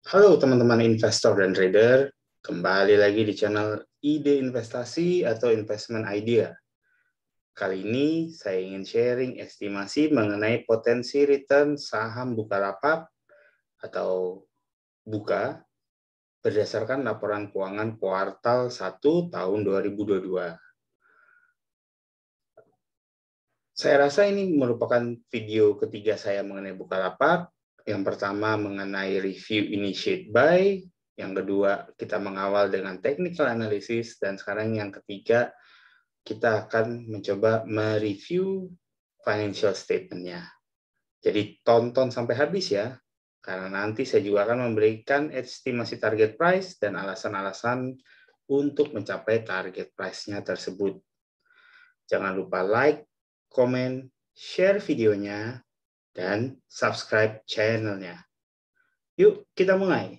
Halo teman-teman investor dan trader, kembali lagi di channel Ide Investasi atau Investment Idea. Kali ini saya ingin sharing estimasi mengenai potensi return saham Bukalapak atau Buka berdasarkan laporan keuangan kuartal 1 tahun 2022. Saya rasa ini merupakan video ketiga saya mengenai Bukalapak yang pertama mengenai review initiate by, yang kedua kita mengawal dengan technical analysis, dan sekarang yang ketiga kita akan mencoba mereview financial statement-nya. Jadi tonton sampai habis ya, karena nanti saya juga akan memberikan estimasi target price dan alasan-alasan untuk mencapai target price-nya tersebut. Jangan lupa like, komen, share videonya, dan subscribe channelnya. Yuk, kita mulai.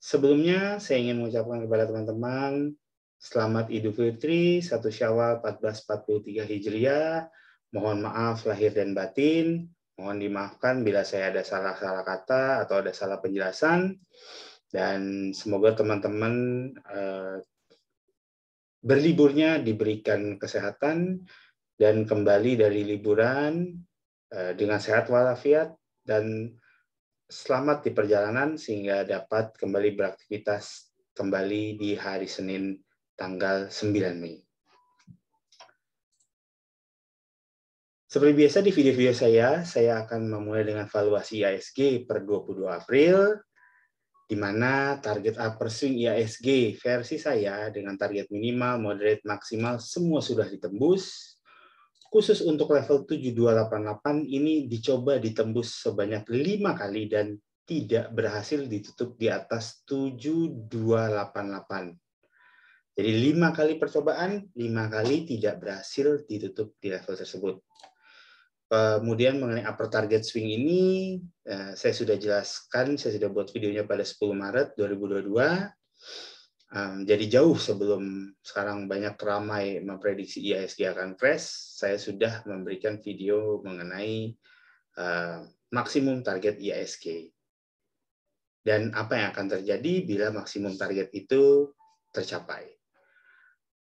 Sebelumnya, saya ingin mengucapkan kepada teman-teman, selamat Idul Fitri, satu Syawal 1443 Hijriah. Mohon maaf lahir dan batin. Mohon dimaafkan bila saya ada salah-salah kata atau ada salah penjelasan. Dan semoga teman-teman eh, berliburnya diberikan kesehatan dan kembali dari liburan Eh, dengan sehat walafiat dan selamat di perjalanan sehingga dapat kembali beraktivitas kembali di hari Senin tanggal 9 Mei. Seperti biasa di video-video saya, saya akan memulai dengan valuasi ISG per 22 April, di mana target upper swing ISG versi saya dengan target minimal, moderate, maksimal semua sudah ditembus, khusus untuk level 7288 ini dicoba ditembus sebanyak lima kali dan tidak berhasil ditutup di atas 7288. Jadi lima kali percobaan, lima kali tidak berhasil ditutup di level tersebut. Kemudian mengenai upper target swing ini, eh, saya sudah jelaskan, saya sudah buat videonya pada 10 Maret 2022. Um, jadi jauh sebelum sekarang banyak ramai memprediksi e IHSG akan crash, saya sudah memberikan video mengenai uh, maksimum target e IHSG. Dan apa yang akan terjadi bila maksimum target itu tercapai.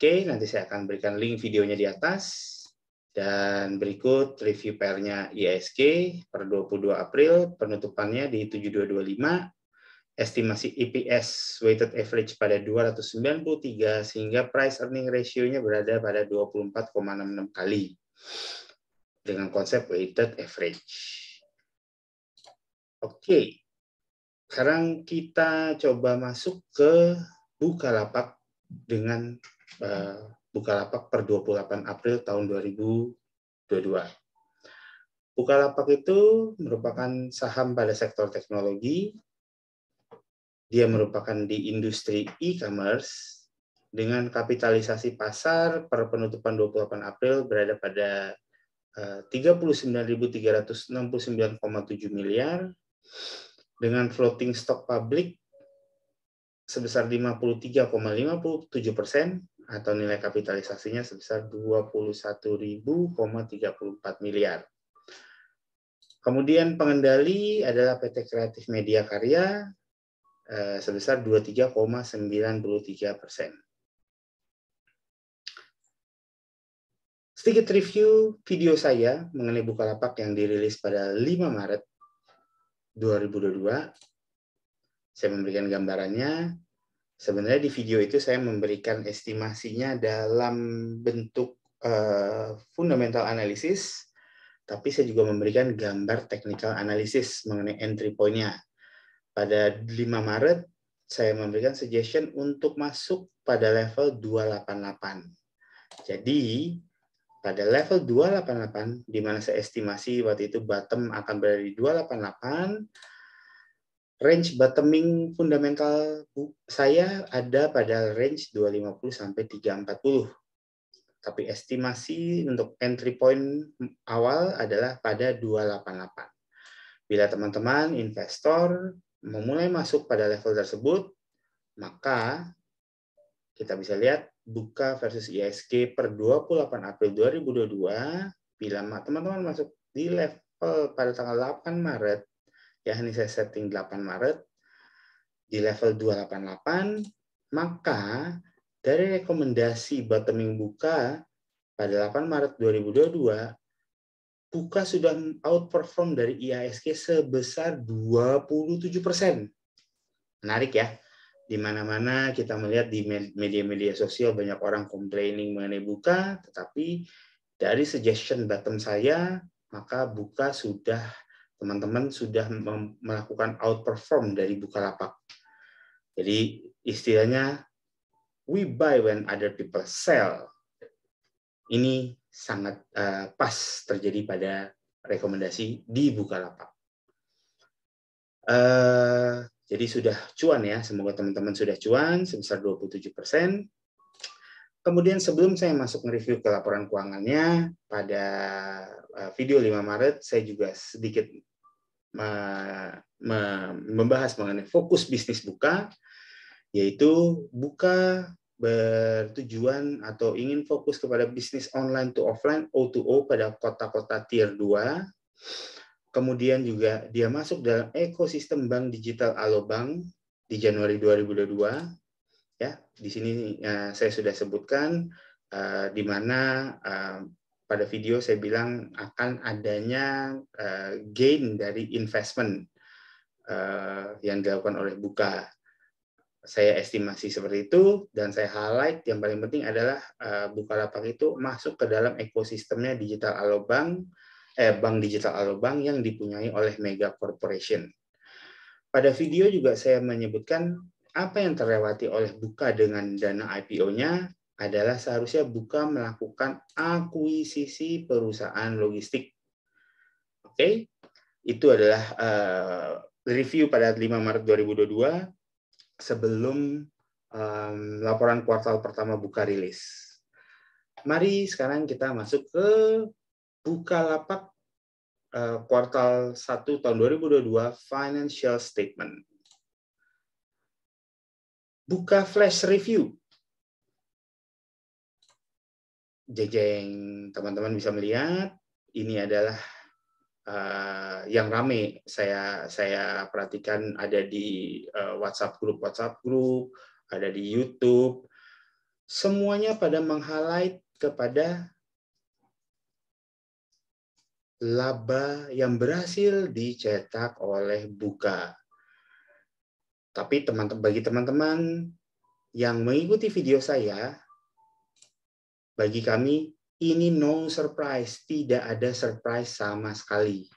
Oke, nanti saya akan berikan link videonya di atas. Dan berikut review PR-nya e ISG per 22 April, penutupannya di 7225 estimasi EPS weighted average pada 293 sehingga price earning ratio-nya berada pada 24,66 kali dengan konsep weighted average. Oke. Sekarang kita coba masuk ke buka lapak dengan uh, eh, lapak per 28 April tahun 2022. Bukalapak itu merupakan saham pada sektor teknologi dia merupakan di industri e-commerce dengan kapitalisasi pasar per penutupan 28 April berada pada 39.369,7 eh, miliar dengan floating stock publik sebesar 53,57 persen atau nilai kapitalisasinya sebesar 21.034 miliar. Kemudian pengendali adalah PT Kreatif Media Karya Eh, sebesar 23,93 persen. Sedikit review video saya mengenai Bukalapak yang dirilis pada 5 Maret 2022. Saya memberikan gambarannya. Sebenarnya di video itu saya memberikan estimasinya dalam bentuk eh, fundamental analisis, tapi saya juga memberikan gambar technical analisis mengenai entry point-nya pada 5 Maret, saya memberikan suggestion untuk masuk pada level 288. Jadi, pada level 288, di mana saya estimasi waktu itu bottom akan berada di 288, range bottoming fundamental saya ada pada range 250 sampai 340 tapi estimasi untuk entry point awal adalah pada 288. Bila teman-teman investor memulai masuk pada level tersebut, maka kita bisa lihat buka versus ISG per 28 April 2022 bila teman-teman masuk di level pada tanggal 8 Maret ya ini saya setting 8 Maret di level 288 maka dari rekomendasi bottoming buka pada 8 Maret 2022 Buka sudah outperform dari IASG sebesar 27 persen. Menarik ya. Di mana-mana kita melihat di media-media sosial banyak orang complaining mengenai buka, tetapi dari suggestion bottom saya, maka buka sudah teman-teman sudah melakukan outperform dari Buka Bukalapak. Jadi istilahnya we buy when other people sell. Ini sangat uh, pas terjadi pada rekomendasi di Bukalapak. Uh, jadi sudah cuan ya, semoga teman-teman sudah cuan sebesar 27%. Kemudian sebelum saya masuk nge-review ke laporan keuangannya, pada eh, video 5 Maret saya juga sedikit membahas mengenai fokus bisnis Buka, yaitu Buka bertujuan atau ingin fokus kepada bisnis online to offline O2O pada kota-kota tier 2. Kemudian juga dia masuk dalam ekosistem bank digital Alobank di Januari 2022. Ya, di sini ya, saya sudah sebutkan eh, di mana eh, pada video saya bilang akan adanya eh, gain dari investment yang dilakukan oleh Buka saya estimasi seperti itu dan saya highlight yang paling penting adalah uh, Bukalapak itu masuk ke dalam ekosistemnya digital alobank eh bank digital alobank yang dipunyai oleh mega corporation. Pada video juga saya menyebutkan apa yang terlewati oleh Buka dengan dana IPO-nya adalah seharusnya Buka melakukan akuisisi perusahaan logistik. Oke. Okay? Itu adalah uh, review pada 5 Maret 2022 sebelum um, laporan kuartal pertama buka rilis. Mari sekarang kita masuk ke Bukalapak uh, kuartal 1 tahun 2022 financial statement. Buka flash review. Jejeng, teman-teman bisa melihat ini adalah uh, yang rame saya saya perhatikan ada di uh, WhatsApp grup WhatsApp grup, ada di YouTube. Semuanya pada meng-highlight kepada laba yang berhasil dicetak oleh Buka. Tapi teman-teman bagi teman-teman yang mengikuti video saya, bagi kami ini no surprise, tidak ada surprise sama sekali.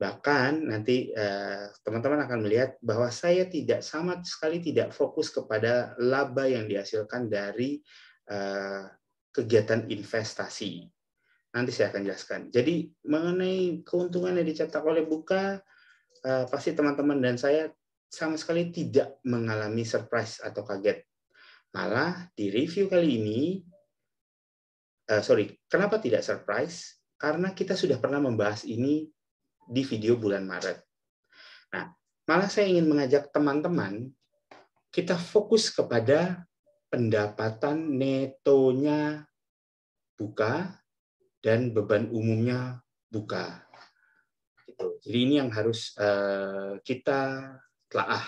Bahkan nanti eh, teman-teman akan melihat bahwa saya tidak sama sekali tidak fokus kepada laba yang dihasilkan dari eh, kegiatan investasi. Nanti saya akan jelaskan. Jadi mengenai keuntungan yang dicetak oleh Buka, eh, pasti teman-teman dan saya sama sekali tidak mengalami surprise atau kaget. Malah di review kali ini Eh, sorry, kenapa tidak surprise? Karena kita sudah pernah membahas ini di video bulan Maret. Nah, malah saya ingin mengajak teman-teman kita fokus kepada pendapatan netonya buka dan beban umumnya buka. Gitu. Jadi ini yang harus eh, kita telah,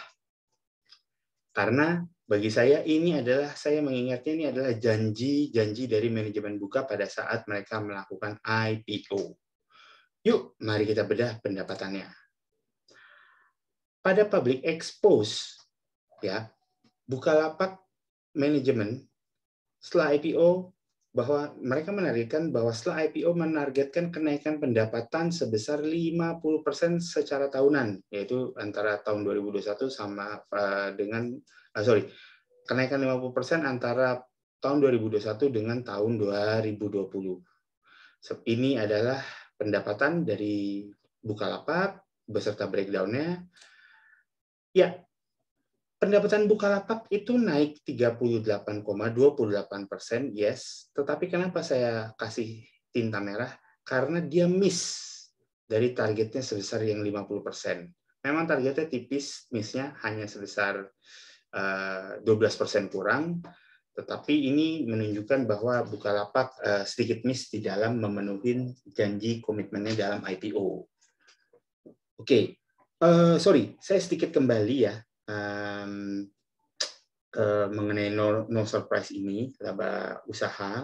Karena bagi saya ini adalah saya mengingatnya ini adalah janji-janji dari manajemen buka pada saat mereka melakukan IPO. Yuk, mari kita bedah pendapatannya. Pada public expose ya, Bukalapak manajemen setelah IPO bahwa mereka menargetkan bahwa setelah IPO menargetkan kenaikan pendapatan sebesar 50% secara tahunan yaitu antara tahun 2021 sama eh, dengan ah, sorry, kenaikan 50% antara tahun 2021 dengan tahun 2020. Ini adalah pendapatan dari Bukalapak beserta breakdownnya. Ya, pendapatan Bukalapak itu naik 38,28 persen, yes. Tetapi kenapa saya kasih tinta merah? Karena dia miss dari targetnya sebesar yang 50 persen. Memang targetnya tipis, missnya hanya sebesar 12% eh, kurang, tetapi ini menunjukkan bahwa Bukalapak eh, sedikit miss di dalam memenuhi janji komitmennya dalam IPO. Oke, okay. uh, eh, sorry, saya sedikit kembali ya um, ke mengenai no, no surprise ini laba usaha,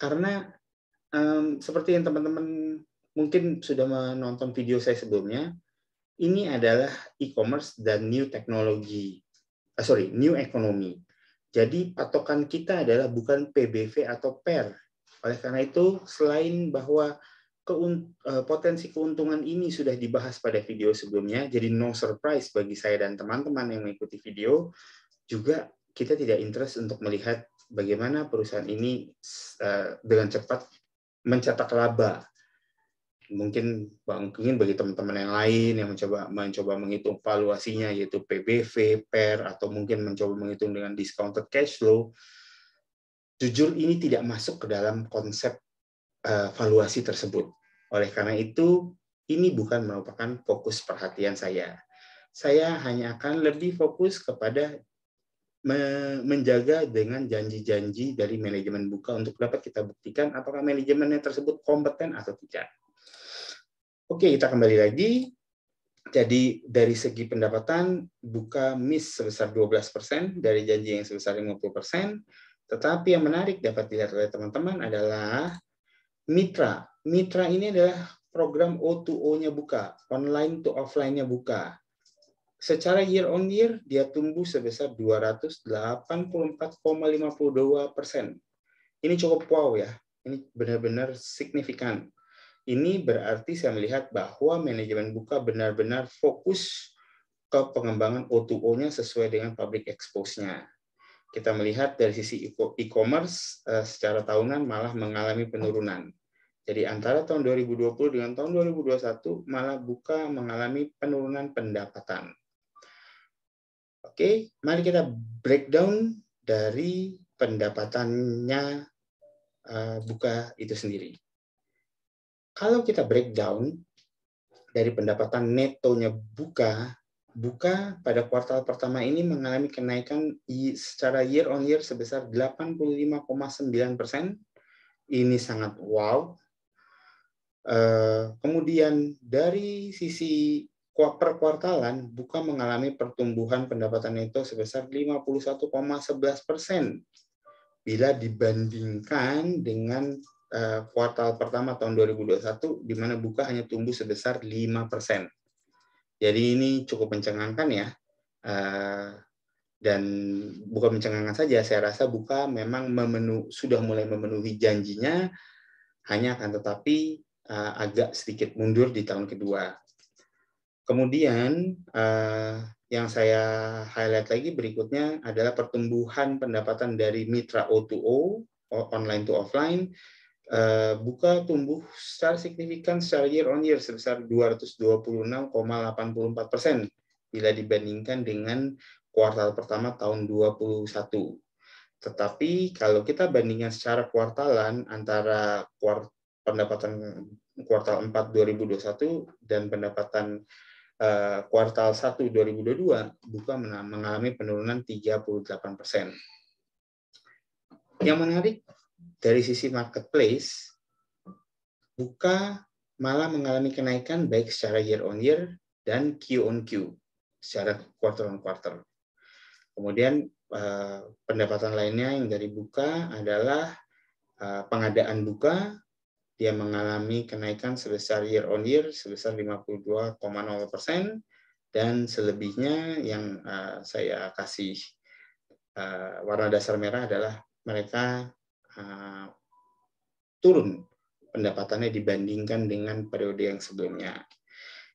karena um, seperti yang teman-teman mungkin sudah menonton video saya sebelumnya, ini adalah e-commerce dan new technology uh, sorry new economy. Jadi patokan kita adalah bukan PBV atau PER. Oleh karena itu, selain bahwa eh, potensi keuntungan ini sudah dibahas pada video sebelumnya, jadi no surprise bagi saya dan teman-teman yang mengikuti video, juga kita tidak interest untuk melihat bagaimana perusahaan ini eh, dengan cepat mencetak laba mungkin mungkin bagi teman-teman yang lain yang mencoba mencoba menghitung valuasinya yaitu PBV, PER atau mungkin mencoba menghitung dengan discounted cash flow, jujur ini tidak masuk ke dalam konsep eh, valuasi tersebut. Oleh karena itu, ini bukan merupakan fokus perhatian saya. Saya hanya akan lebih fokus kepada menjaga dengan janji-janji dari manajemen buka untuk dapat kita buktikan apakah manajemennya tersebut kompeten atau tidak. Oke, kita kembali lagi. Jadi dari segi pendapatan buka miss sebesar 12% dari janji yang sebesar 50%. Tetapi yang menarik dapat dilihat oleh teman-teman adalah mitra. Mitra ini adalah program O2O-nya buka, online to offline-nya buka. Secara year on year dia tumbuh sebesar 284,52%. Ini cukup wow ya. Ini benar-benar signifikan ini berarti saya melihat bahwa manajemen buka benar-benar fokus ke pengembangan O2O-nya sesuai dengan public expose-nya. Kita melihat dari sisi e-commerce eh, secara tahunan malah mengalami penurunan. Jadi antara tahun 2020 dengan tahun 2021 malah buka mengalami penurunan pendapatan. Oke, mari kita breakdown dari pendapatannya eh, buka itu sendiri. Kalau kita breakdown dari pendapatan netonya Buka, Buka pada kuartal pertama ini mengalami kenaikan secara year on year sebesar 85,9 persen. Ini sangat wow. Eh, kemudian dari sisi per kuartalan, Buka mengalami pertumbuhan pendapatan neto sebesar 51,11 persen bila dibandingkan dengan Eh, kuartal pertama tahun 2021 di mana buka hanya tumbuh sebesar 5%. Jadi ini cukup mencengangkan ya. Eh, dan bukan mencengangkan saja, saya rasa buka memang memenu, sudah mulai memenuhi janjinya, hanya akan tetapi eh, agak sedikit mundur di tahun kedua. Kemudian yang saya highlight lagi berikutnya adalah pertumbuhan pendapatan dari mitra O2O, online to offline, Eh, buka tumbuh secara signifikan secara year on year sebesar 226,84 persen bila dibandingkan dengan kuartal pertama tahun 2021. Tetapi kalau kita bandingkan secara kuartalan antara pendapatan kuartal 4 2021 dan pendapatan eh, kuartal 1 2022 buka mengalami penurunan 38 persen. Yang menarik dari sisi marketplace, buka malah mengalami kenaikan baik secara year on year dan Q on Q secara quarter on quarter. Kemudian eh, pendapatan lainnya yang dari buka adalah eh, pengadaan buka dia mengalami kenaikan sebesar year on year sebesar 52,0 persen dan selebihnya yang eh, saya kasih warna dasar merah adalah mereka Eh, turun pendapatannya dibandingkan dengan periode yang sebelumnya.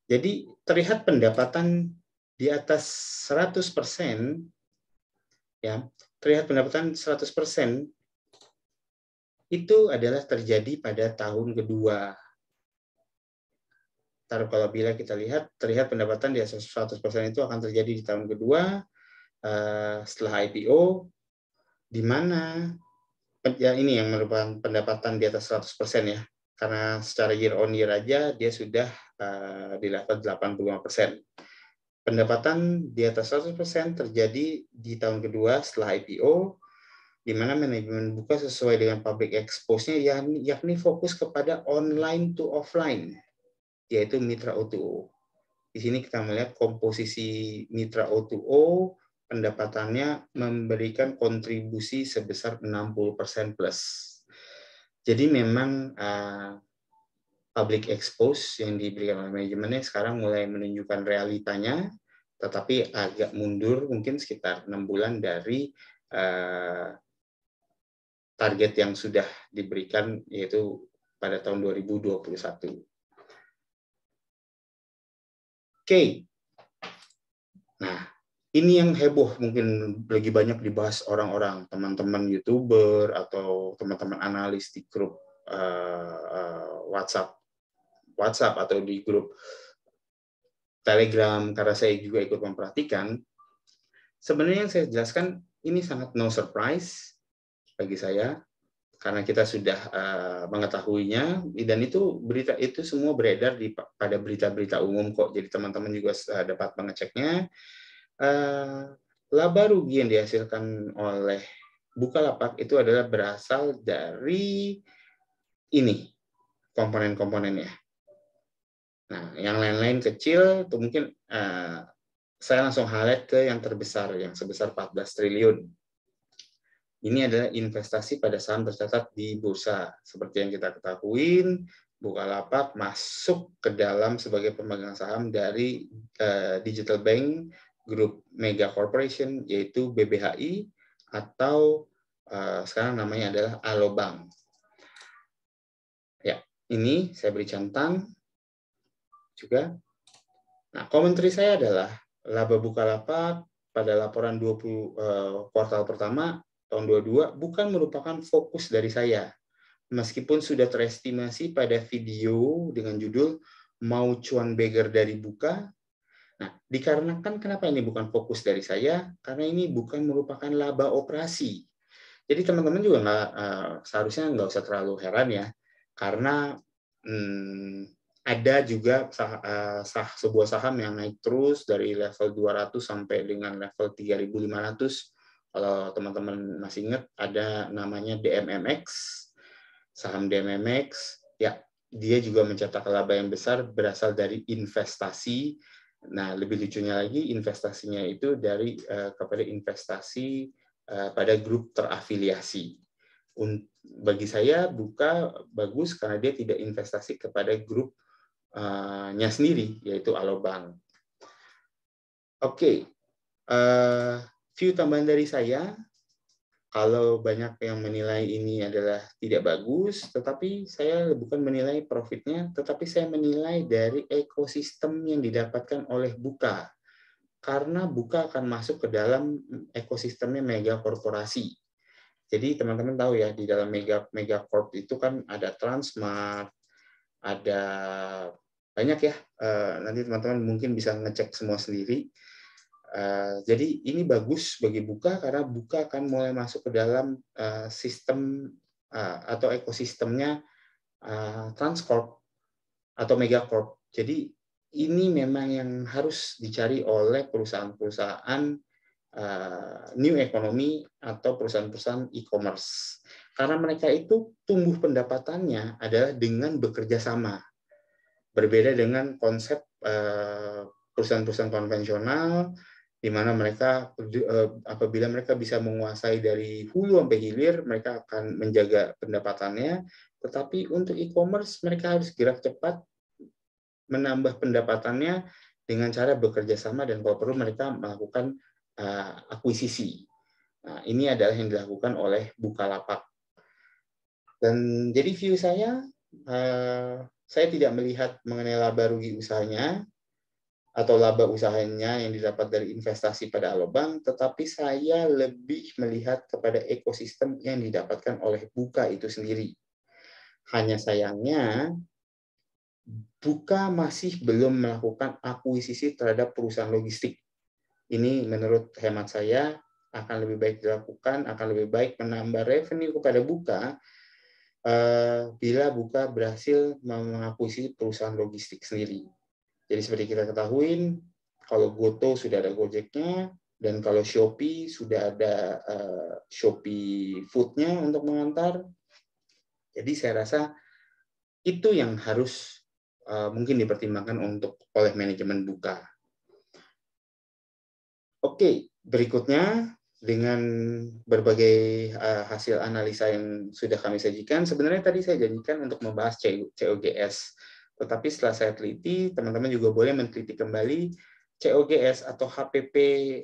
Jadi terlihat pendapatan di atas 100% ya, terlihat pendapatan 100% itu adalah terjadi pada tahun kedua. Taruh kalau bila kita lihat terlihat pendapatan di atas 100% itu akan terjadi di tahun kedua eh, setelah IPO di mana ya ini yang merupakan pendapatan di atas 100% ya. Karena secara year on year aja dia sudah uh, di level 85%. Pendapatan di atas 100% terjadi di tahun kedua setelah IPO, di mana manajemen buka sesuai dengan public expose-nya yakni, yakni fokus kepada online to offline, yaitu mitra O2O. Di sini kita melihat komposisi mitra O2O pendapatannya memberikan kontribusi sebesar 60% plus. Jadi memang uh, public expose yang diberikan oleh manajemennya sekarang mulai menunjukkan realitanya, tetapi agak mundur mungkin sekitar enam bulan dari uh, target yang sudah diberikan yaitu pada tahun 2021. Oke, okay. nah ini yang heboh mungkin lagi banyak dibahas orang-orang teman-teman youtuber atau teman-teman analis di grup uh, uh, WhatsApp WhatsApp atau di grup Telegram karena saya juga ikut memperhatikan sebenarnya yang saya jelaskan ini sangat no surprise bagi saya karena kita sudah uh, mengetahuinya dan itu berita itu semua beredar di pada berita-berita umum kok jadi teman-teman juga eh, dapat mengeceknya eh, laba rugi yang dihasilkan oleh Bukalapak itu adalah berasal dari ini komponen-komponennya. Nah, yang lain-lain kecil itu mungkin eh, saya langsung highlight ke yang terbesar yang sebesar 14 triliun. Ini adalah investasi pada saham tercatat di bursa. Seperti yang kita ketahui, Bukalapak masuk ke dalam sebagai pemegang saham dari uh, digital bank grup mega corporation yaitu BBHI atau uh, sekarang namanya adalah Alobank. Ya, ini saya beri centang juga. Nah, komentari saya adalah laba buka Bukalapak pada laporan 20 uh, eh, kuartal pertama tahun 22 bukan merupakan fokus dari saya. Meskipun sudah terestimasi pada video dengan judul Mau Cuan Beggar dari Buka Nah, dikarenakan kenapa ini bukan fokus dari saya? Karena ini bukan merupakan laba operasi. Jadi teman-teman juga nggak uh, seharusnya nggak usah terlalu heran ya, karena hmm, ada juga sah, uh, sah, sebuah saham yang naik terus dari level 200 sampai dengan level 3.500. Kalau teman-teman masih ingat ada namanya DMMX, saham DMMX, ya dia juga mencetak laba yang besar berasal dari investasi Nah, lebih lucunya lagi investasinya itu dari uh, kepada investasi uh, pada grup terafiliasi. Un bagi saya buka bagus karena dia tidak investasi kepada grupnya eh, uh sendiri yaitu Alobank. Oke, okay. uh, view tambahan dari saya kalau banyak yang menilai ini adalah tidak bagus, tetapi saya bukan menilai profitnya, tetapi saya menilai dari ekosistem yang didapatkan oleh buka. Karena buka akan masuk ke dalam ekosistemnya mega korporasi. Jadi teman-teman tahu ya, di dalam mega mega corp itu kan ada Transmart, ada banyak ya. Eh, nanti teman-teman mungkin bisa ngecek semua sendiri Eh, jadi ini bagus bagi buka karena buka akan mulai masuk ke dalam uh, sistem uh, atau ekosistemnya uh, Transcorp atau Megacorp. Jadi ini memang yang harus dicari oleh perusahaan-perusahaan uh, new economy atau perusahaan-perusahaan e-commerce. Karena mereka itu tumbuh pendapatannya adalah dengan bekerja sama. Berbeda dengan konsep perusahaan-perusahaan konvensional di mana mereka eh, apabila mereka bisa menguasai dari hulu sampai hilir mereka akan menjaga pendapatannya tetapi untuk e-commerce mereka harus gerak cepat menambah pendapatannya dengan cara bekerja sama dan kalau perlu mereka melakukan uh, akuisisi nah, ini adalah yang dilakukan oleh bukalapak dan jadi view saya uh, saya tidak melihat mengenai laba rugi usahanya atau laba usahanya yang didapat dari investasi pada alobank, tetapi saya lebih melihat kepada ekosistem yang didapatkan oleh buka itu sendiri. Hanya sayangnya, buka masih belum melakukan akuisisi terhadap perusahaan logistik. Ini menurut hemat saya akan lebih baik dilakukan, akan lebih baik menambah revenue kepada buka eh, bila buka berhasil mengakuisisi perusahaan logistik sendiri jadi seperti kita ketahui, kalau Goto sudah ada Gojeknya, dan kalau Shopee sudah ada uh, Shopee Foodnya untuk mengantar. Jadi saya rasa itu yang harus uh, mungkin dipertimbangkan untuk oleh manajemen buka. Oke, berikutnya dengan berbagai uh, hasil analisa yang sudah kami sajikan, sebenarnya tadi saya janjikan untuk membahas COGS tetapi setelah saya teliti, teman-teman juga boleh meneliti kembali COGS atau HPP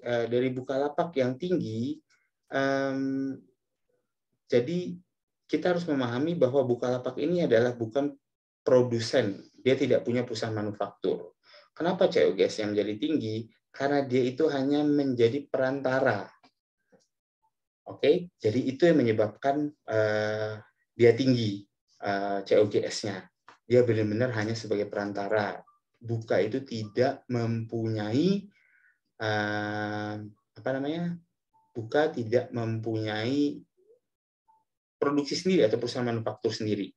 eh, dari Bukalapak yang tinggi. jadi kita harus memahami bahwa Bukalapak ini adalah bukan produsen, dia tidak punya pusat manufaktur. Kenapa COGS yang menjadi tinggi? Karena dia itu hanya menjadi perantara. Oke, jadi itu yang menyebabkan eh, dia tinggi eh, COGS-nya dia benar-benar hanya sebagai perantara. Buka itu tidak mempunyai uh, apa namanya? Buka tidak mempunyai produksi sendiri atau perusahaan manufaktur sendiri.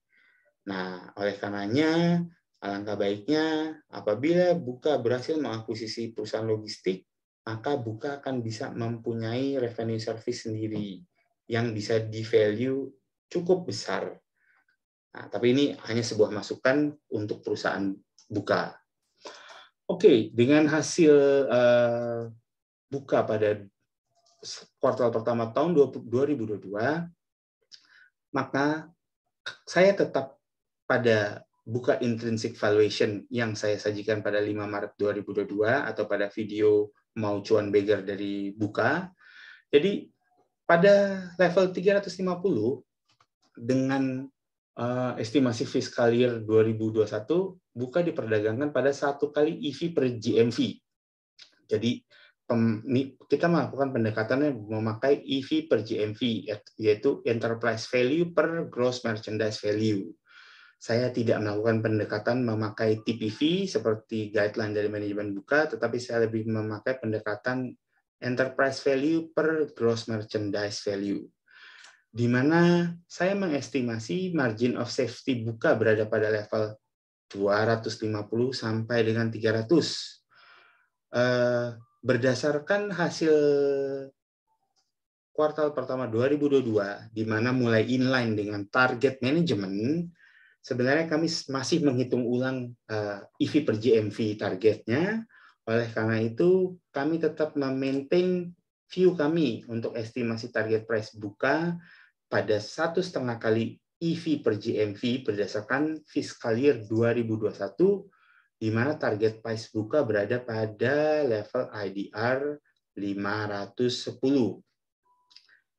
Nah, oleh karenanya alangkah baiknya apabila Buka berhasil mengakuisisi perusahaan logistik, maka Buka akan bisa mempunyai revenue service sendiri yang bisa di value cukup besar Nah, tapi ini hanya sebuah masukan untuk perusahaan buka. Oke, dengan hasil uh, buka pada kuartal pertama tahun 2022, maka saya tetap pada buka intrinsic valuation yang saya sajikan pada 5 Maret 2022 atau pada video mau cuan beggar dari buka. Jadi pada level 350 dengan uh, estimasi fiskal year 2021 buka diperdagangkan pada satu kali EV per GMV. Jadi kita melakukan pendekatannya memakai EV per GMV yaitu enterprise value per gross merchandise value. Saya tidak melakukan pendekatan memakai TPV e seperti guideline dari manajemen buka, tetapi saya lebih memakai pendekatan enterprise value per gross merchandise value di mana saya mengestimasi margin of safety buka berada pada level 250 sampai dengan 300. Eh, berdasarkan hasil kuartal pertama 2022, di mana mulai inline dengan target manajemen, sebenarnya kami masih menghitung ulang EV eh, e per GMV targetnya. Oleh karena itu, kami tetap memaintain view kami untuk estimasi target price buka pada satu setengah kali EV per GMV berdasarkan fiskal year 2021, di mana target price buka berada pada level IDR 510.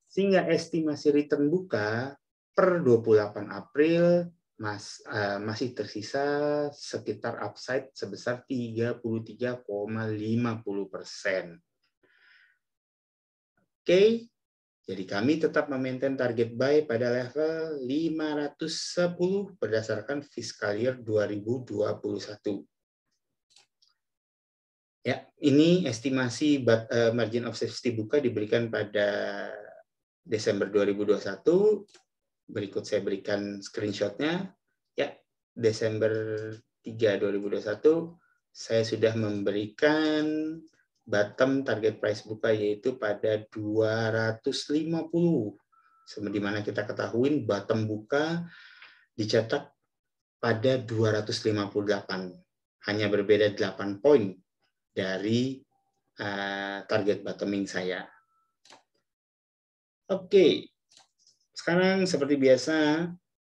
Sehingga estimasi return buka per 28 April mas, uh, masih tersisa sekitar upside sebesar 33,50 persen. Oke, okay. Jadi kami tetap memaintain target buy pada level 510 berdasarkan fiscal year 2021. Ya, ini estimasi eh, margin of safety buka diberikan pada Desember 2021. Berikut saya berikan screenshotnya. Ya, Desember 3 2021 saya sudah memberikan bottom target price buka yaitu pada 250. Di mana kita ketahui bottom buka dicetak pada 258. Hanya berbeda 8 poin dari uh, target bottoming saya. Oke. Okay. Sekarang seperti biasa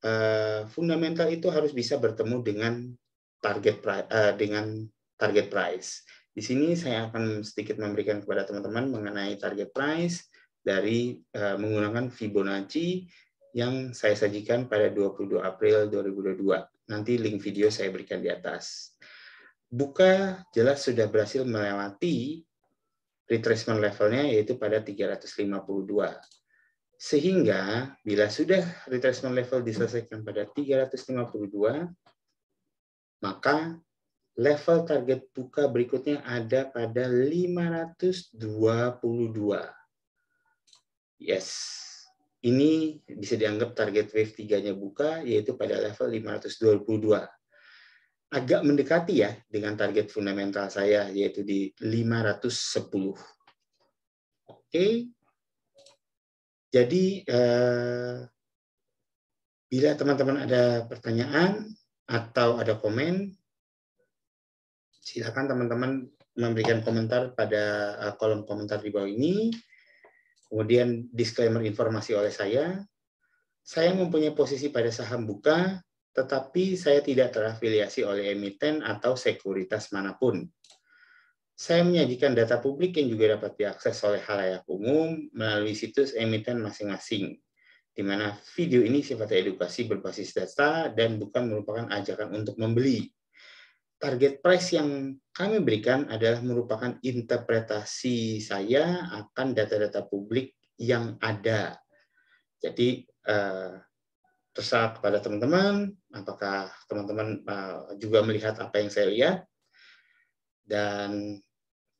uh, fundamental itu harus bisa bertemu dengan target uh, dengan target price. Di sini saya akan sedikit memberikan kepada teman-teman mengenai target price dari eh, menggunakan Fibonacci yang saya sajikan pada 22 April 2022. Nanti link video saya berikan di atas. Buka jelas sudah berhasil melewati retracement levelnya yaitu pada 352. Sehingga bila sudah retracement level diselesaikan pada 352, maka level target buka berikutnya ada pada 522. Yes. Ini bisa dianggap target wave 3-nya buka, yaitu pada level 522. Agak mendekati ya dengan target fundamental saya, yaitu di 510. Oke. Jadi, eh, bila teman-teman ada pertanyaan atau ada komen, silakan teman-teman memberikan komentar pada eh, kolom komentar di bawah ini. Kemudian disclaimer informasi oleh saya. Saya mempunyai posisi pada saham buka, tetapi saya tidak terafiliasi oleh emiten atau sekuritas manapun. Saya menyajikan data publik yang juga dapat diakses oleh halayak umum melalui situs emiten masing-masing, di mana video ini sifatnya edukasi berbasis data dan bukan merupakan ajakan untuk membeli target price yang kami berikan adalah merupakan interpretasi saya akan data-data publik yang ada. Jadi eh, terserah kepada teman-teman, apakah teman-teman eh, juga melihat apa yang saya lihat. Dan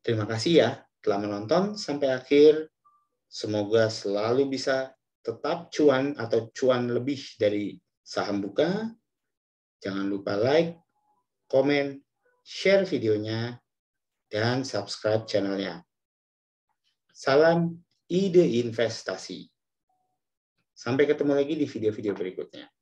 terima kasih ya telah menonton sampai akhir. Semoga selalu bisa tetap cuan atau cuan lebih dari saham buka. Jangan lupa like, komen, share videonya, dan subscribe channelnya. Salam ide investasi. Sampai ketemu lagi di video-video berikutnya.